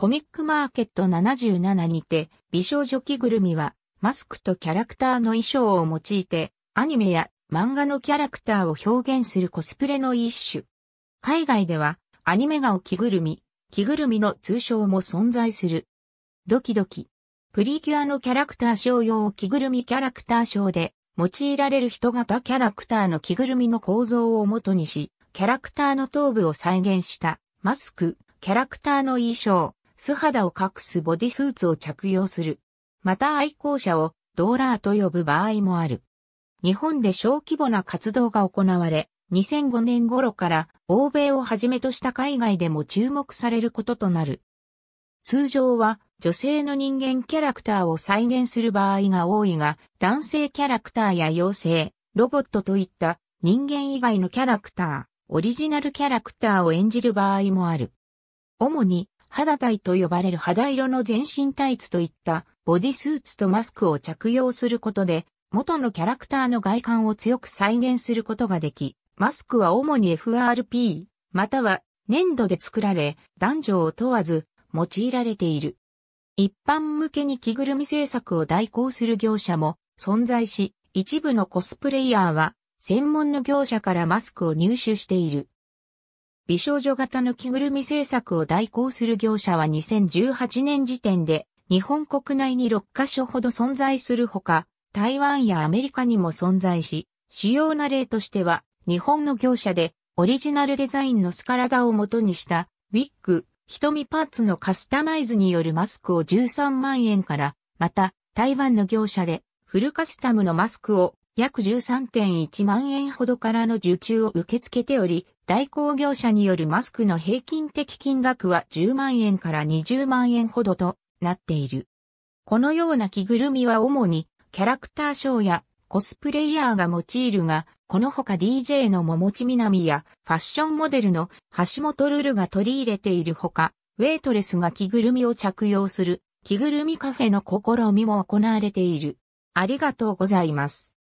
コミックマーケット77にて、美少女着ぐるみは、マスクとキャラクターの衣装を用いて、アニメや漫画のキャラクターを表現するコスプレの一種。海外では、アニメ顔着ぐるみ、着ぐるみの通称も存在する。ドキドキ。プリキュアのキャラクター賞用着ぐるみキャラクター賞で、用いられる人型キャラクターの着ぐるみの構造を元にし、キャラクターの頭部を再現した、マスク、キャラクターの衣装、素肌を隠すボディスーツを着用する。また愛好者をドーラーと呼ぶ場合もある。日本で小規模な活動が行われ、2005年頃から欧米をはじめとした海外でも注目されることとなる。通常は女性の人間キャラクターを再現する場合が多いが、男性キャラクターや妖精、ロボットといった人間以外のキャラクター、オリジナルキャラクターを演じる場合もある。主に肌体と呼ばれる肌色の全身タイツといったボディスーツとマスクを着用することで、元のキャラクターの外観を強く再現することができ、マスクは主に FRP、または粘土で作られ、男女を問わず用いられている。一般向けに着ぐるみ制作を代行する業者も存在し、一部のコスプレイヤーは専門の業者からマスクを入手している。美少女型の着ぐるみ制作を代行する業者は2018年時点で日本国内に6カ所ほど存在するほか、台湾やアメリカにも存在し、主要な例としては日本の業者でオリジナルデザインのスカラダを元にしたウィッグ、瞳パーツのカスタマイズによるマスクを13万円から、また台湾の業者でフルカスタムのマスクを約13.1万円ほどからの受注を受け付けており、代行業者によるマスクの平均的金額は10万円から20万円ほどとなっている。このような着ぐるみは主にキャラクターショーやコスプレイヤーが用いるが、このほか DJ の桃地みなみやファッションモデルの橋本ルルが取り入れているほか、ウェイトレスが着ぐるみを着用する着ぐるみカフェの試みも行われている。ありがとうございます。